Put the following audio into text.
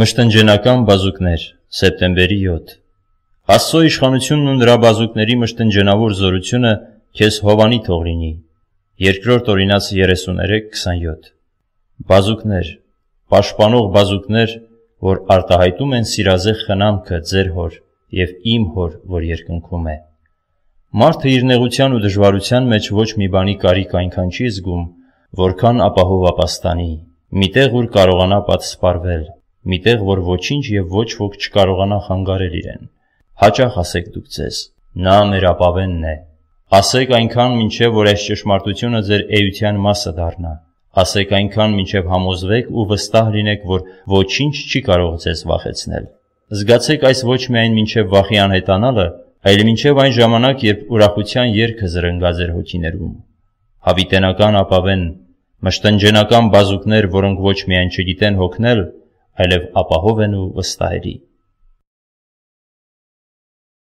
Մշտնջենական բազուկներ, սեպտեմբերի 7 Աստծո իշխանությունն ու նրա բազուկների մշտնջենավոր զորությունը քեզ Հովանի թող լինի։ Երկրորդ օրինաց 33:27 Բազուկներ, պաշտպանող բազուկներ, որ արտահայտում են սիրազեղ խնամքը ձեր հոր եւ իմ հոր, որ երկնքում է։ Մարդը իր նեղության ու դժվարության մեջ ոչ մի բանի կարիք այնքան չի զգում, որքան ապահով ապաստանի, միտեղ ուր կարողանա պատսպարվել, միտեղ որ ոչինչ եւ ոչ ոք չկարողանա խանգարել իրեն։ Հաճախ ասեք դուք ցես. նա մեր ապավենն է։ Ասեք այնքան ինչեւ որ այս ճշմարտությունը ձեր էության մասը դառնա։ Ասեք այնքան ինչեւ համոզվեք ու վստահ լինեք, որ ոչինչ չի կարող ձեզ վախեցնել։ Զգացեք այս ոչ միայն ինչեւ վախի անհետանալը, այլ ինչեւ այն ժամանակ, երբ ուրախության երգը զրնգաձեր հոգիներում։ Հավիտենական ապավեն, մշտնջենական բազուկներ, որոնք ոչ միայն չգիտեն հոգնել, այլև ապահով են ու վստահելի։